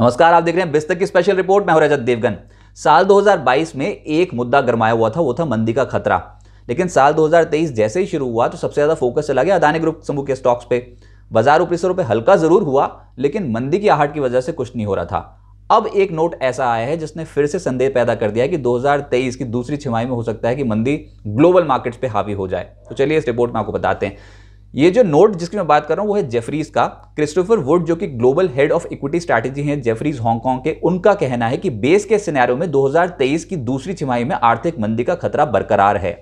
नमस्कार आप देख रहे हैं बिस्तक की स्पेशल रिपोर्ट मैं हूं रजत देवगन साल 2022 में एक मुद्दा गरमाया हुआ था वो था मंदी का खतरा लेकिन साल 2023 जैसे ही शुरू हुआ तो सबसे ज़्यादा फोकस चला गया अदानी ग्रुप समूह के स्टॉक्स पे बाजार ऊपरी सौ रुपये हल्का ज़रूर हुआ लेकिन मंदी की आहट की वजह से कुछ नहीं हो रहा था अब एक नोट ऐसा आया है जिसने फिर से संदेह पैदा कर दिया कि 2023 की दूसरी छिमाही में हो सकता है कि मंदी ग्लोबल मार्केट्स पे हावी हो जाए तो चलिए इस रिपोर्ट में आपको बताते हैं ये जो नोट जिसकी मैं बात कर रहा हूँ वो है जेफरीज का क्रिस्टोफर वुड जो कि global head of equity strategy हैं जेफरीज हांगकांग के उनका कहना है कि बेस के सिनेरियो में 2023 की दूसरी छिमाही में आर्थिक मंदी का खतरा बरकरार है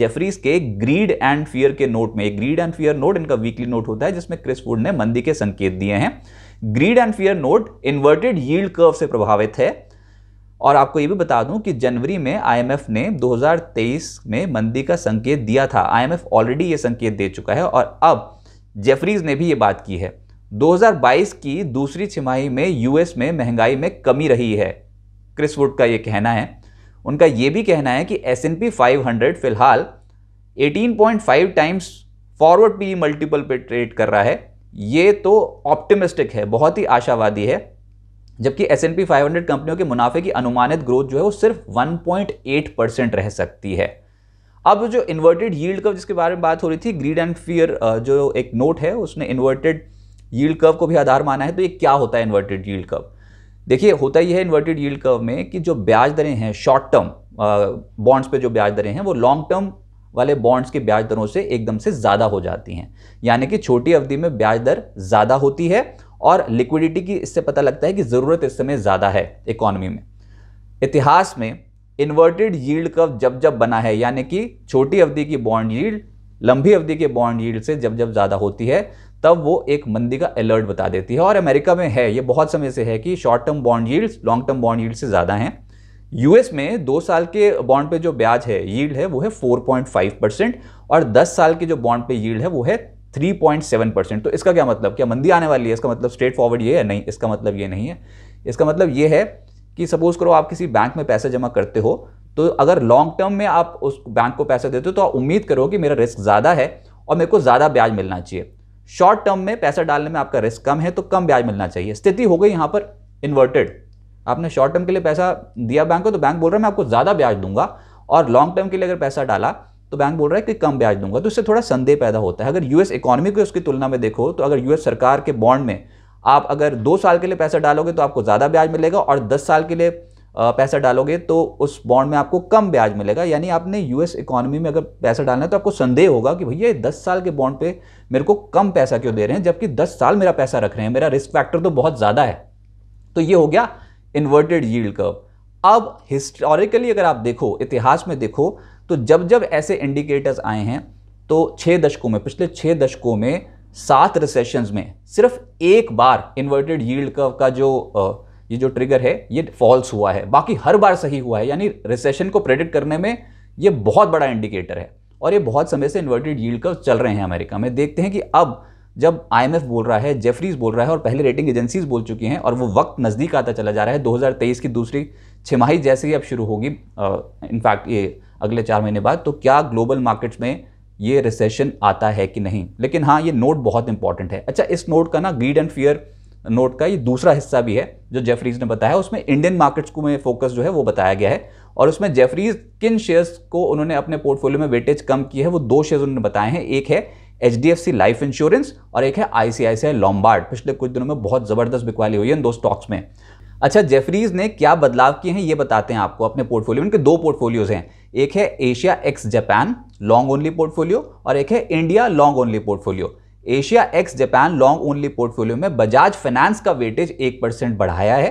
जेफरीज के ग्रीड एंड फियर के नोट में ग्रीड एंड फियर नोट इनका वीकली नोट होता है जिसमें क्रिस वुड ने मंदी के संकेत दिए हैं greed and fear note inverted yield curve से प्रभावित है और आपको ये भी बता दूं कि जनवरी में आईएमएफ ने 2023 में मंदी का संकेत दिया था आईएमएफ ऑलरेडी ये संकेत दे चुका है और अब जेफरीज ने भी ये बात की है 2022 की दूसरी छिमाही में यूएस में महंगाई में कमी रही है क्रिस वुड का ये कहना है उनका ये भी कहना है कि एस एन पी फिलहाल 18.5 टाइम्स फॉरवर्ड पी मल्टीपल पे ट्रेड कर रहा है ये तो ऑप्टिमिस्टिक है बहुत ही आशावादी है जबकि S and P five hundred कंपनियों के मुनाफे की अनुमानित ग्रोथ जो है वो सिर्फ 1.8 परसेंट रह सकती है अब जो इन्वर्टेड यील्ड कर्व जिसके बारे में बात हो रही थी ग्रीड एंड फियर जो एक नोट है उसने इन्वर्टेड यील्ड कर्व को भी आधार माना है तो ये क्या होता है इन्वर्टेड यील्ड कर्व देखिए होता यह है इन्वर्टेड यील्ड कर्व में कि जो ब्याज दरें हैं शॉर्ट टर्म बॉन्ड्स पे जो ब्याज दरें हैं वो लॉन्ग टर्म वाले बॉन्ड्स के ब्याज दरों से एकदम से ज़्यादा हो जाती हैं यानी कि छोटी अवधि में ब्याज दर ज़्यादा होती है और लिक्विडिटी की इससे पता लगता है कि ज़रूरत इस समय ज़्यादा है इकॉनमी में इतिहास में इन्वर्टेड यील्ड कर्व जब जब बना है यानी कि छोटी अवधि की बॉन्ड यील्ड लंबी अवधि के बॉन्ड यील्ड से जब जब ज़्यादा होती है तब वो एक मंदी का अलर्ट बता देती है और अमेरिका में है ये बहुत समय से है कि short term bond yields long term bond yield से ज़्यादा हैं यूएस में दो साल के बॉन्ड पे जो ब्याज है यील्ड है वो है 4.5 परसेंट और 10 साल के जो बॉन्ड पे यील्ड है वो है 3.7 परसेंट तो इसका क्या मतलब क्या मंदी आने वाली है इसका मतलब स्ट्रेट फॉरवर्ड ये है नहीं इसका मतलब ये नहीं है इसका मतलब ये है कि सपोज़ करो आप किसी बैंक में पैसे जमा करते हो तो अगर लॉन्ग टर्म में आप उस बैंक को पैसा देते हो तो आप उम्मीद करो कि मेरा रिस्क ज़्यादा है और मेरे को ज़्यादा ब्याज मिलना चाहिए शॉर्ट टर्म में पैसा डालने में आपका रिस्क कम है तो कम ब्याज मिलना चाहिए स्थिति हो गई यहाँ पर इन्वर्टेड आपने शॉर्ट टर्म के लिए पैसा दिया बैंक को तो बैंक बोल रहा है मैं आपको ज़्यादा ब्याज दूंगा और लॉन्ग टर्म के लिए अगर पैसा डाला तो बैंक बोल रहा है कि कम ब्याज दूंगा तो इससे थोड़ा संदेह पैदा होता है अगर यूएस इकोनॉमी को उसकी तुलना में देखो तो अगर यूएस सरकार के बॉन्ड में आप अगर दो साल के लिए पैसा डालोगे तो आपको ज़्यादा ब्याज मिलेगा और दस साल के लिए पैसा डालोगे तो उस बॉन्ड में आपको कम ब्याज मिलेगा यानी आपने यूएस इकोनॉमी में अगर पैसा डालना है तो आपको संदेह होगा कि भैया दस साल के बॉन्ड पे मेरे को कम पैसा क्यों दे रहे हैं जबकि दस साल मेरा पैसा रख रहे हैं मेरा रिस्क फैक्टर तो बहुत ज़्यादा है तो ये हो गया इन्वर्टेड यील्ड कर्व अब हिस्टोरिकली अगर आप देखो इतिहास में देखो तो जब जब ऐसे इंडिकेटर्स आए हैं तो छः दशकों में पिछले छः दशकों में सात रिसेशंस में सिर्फ एक बार इन्वर्टेड यील्ड कर्व का जो ये जो ट्रिगर है ये फॉल्स हुआ है बाकी हर बार सही हुआ है यानी रिसेशन को प्रेडिक्ट करने में ये बहुत बड़ा इंडिकेटर है और ये बहुत समय से इन्वर्टेड यील्ड कर्व चल रहे हैं अमेरिका में देखते हैं कि अब जब आई बोल रहा है जेफरीज बोल रहा है और पहले रेटिंग एजेंसीज बोल चुकी हैं और वो वक्त नज़दीक आता चला जा रहा है 2023 की दूसरी छमाही जैसे ही अब शुरू होगी इनफैक्ट ये अगले चार महीने बाद तो क्या ग्लोबल मार्केट्स में ये रिसेशन आता है कि नहीं लेकिन हाँ ये नोट बहुत इंपॉर्टेंट है अच्छा इस नोट का ना ग्रीड एंड फियर नोट का ये दूसरा हिस्सा भी है जो जेफरीज ने बताया उसमें इंडियन मार्केट्स को में फोकस जो है वो बताया गया है और उसमें जेफरीज किन शेयर्स को उन्होंने अपने पोर्टफोलियो में वेटेज कम की है वो दो शेयर्स उन्होंने बताए हैं एक है H D F C Life Insurance और एक है आई सी लॉम्बार्ड पिछले कुछ दिनों में बहुत ज़बरदस्त बिकवाली हुई है इन दो स्टॉक्स में अच्छा जेफरीज ने क्या बदलाव किए हैं ये बताते हैं आपको अपने पोर्टफोलियो उनके दो पोर्टफोलियोज हैं एक है Asia ex Japan long only portfolio और एक है India long only portfolio Asia ex Japan long only portfolio में बजाज फाइनेंस का वेटेज एक परसेंट बढ़ाया है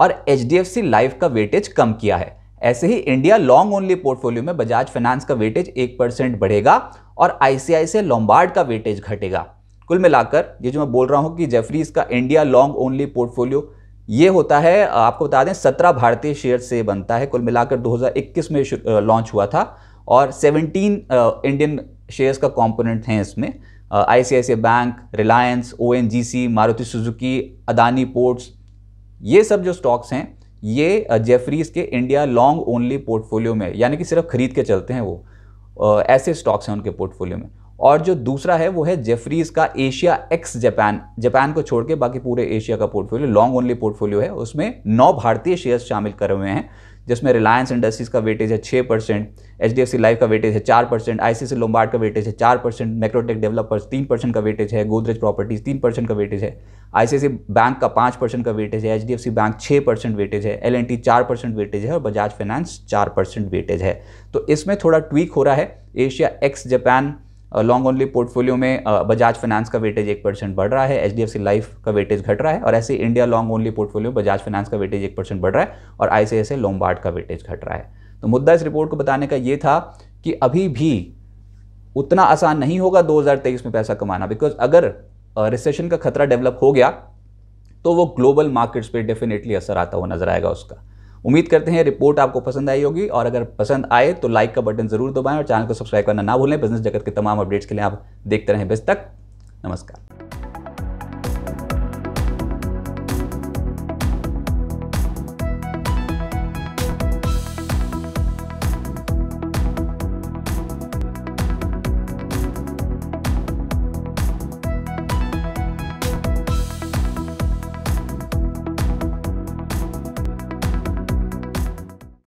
और H D F C Life का वेटेज कम किया है ऐसे ही इंडिया लॉन्ग ओनली पोर्टफोलियो में बजाज फाइनेंस का वेटेज एक परसेंट बढ़ेगा और आई सी आई से लॉम्बार्ड का वेटेज घटेगा कुल मिलाकर ये जो मैं बोल रहा हूँ कि जेफरीज का इंडिया लॉन्ग ओनली पोर्टफोलियो ये होता है आपको बता दें सत्रह भारतीय शेयर से बनता है कुल मिलाकर 2021 में लॉन्च हुआ था और 17 इंडियन शेयर्स का कंपोनेंट हैं इसमें आई बैंक रिलायंस ओ मारुति सुजुकी अदानी पोर्ट्स ये सब जो स्टॉक्स हैं ये जेफरीज के इंडिया लॉन्ग ओनली पोर्टफोलियो में यानी कि सिर्फ खरीद के चलते हैं वो ऐसे स्टॉक्स हैं उनके पोर्टफोलियो में और जो दूसरा है वो है जेफरीज का एशिया एक्स जापान जापान को छोड़ के बाकी पूरे एशिया का पोर्टफोलियो लॉन्ग ओनली पोर्टफोलियो है उसमें नौ भारतीय शेयर्स शामिल करे हुए हैं जिसमें रिलायंस इंडस्ट्रीज का वेटेज है छः percent H D F C Life का वेटेज है चार percent I C C Lombard का वेटेज है चार परसेंट मैक्रोटेक डेवलपर्स तीन परसेंट का वेटेज है गोदरेज प्रॉपर्टीज तीन परसेंट का वेटेज है आई सी सी बैंक का पाँच परसेंट का वेटेज है H D F C bank छः परसेंट वेटेज है एल एन टी चार परसेंट वेटेज है और बजाज फाइनेंस चार परसेंट वेटेज है तो इसमें थोड़ा ट्वीक हो रहा है Asia ex Japan long only portfolio में बजाज फाइनेंस का वेटेज एक परसेंट बढ़ रहा है एच लाइफ का वेटेज घट रहा है और ऐसे India long only portfolio Bajaj finance का वेटेज एक परसेंट बढ़ रहा है और आई सी लोमबार्ड का वेटेज घट रहा है तो मुद्दा इस रिपोर्ट को बताने का ये था कि अभी भी उतना आसान नहीं होगा 2023 में पैसा कमाना बिकॉज अगर रिसेशन का खतरा डेवलप हो गया तो वो ग्लोबल मार्केट्स पे डेफिनेटली असर आता हुआ नजर आएगा उसका उम्मीद करते हैं रिपोर्ट आपको पसंद आई होगी और अगर पसंद आए तो लाइक का बटन ज़रूर दबाएं और चैनल को सब्सक्राइब करना ना भूलें बिजनेस जगत के तमाम अपडेट्स के लिए आप देखते रहें बस तक नमस्कार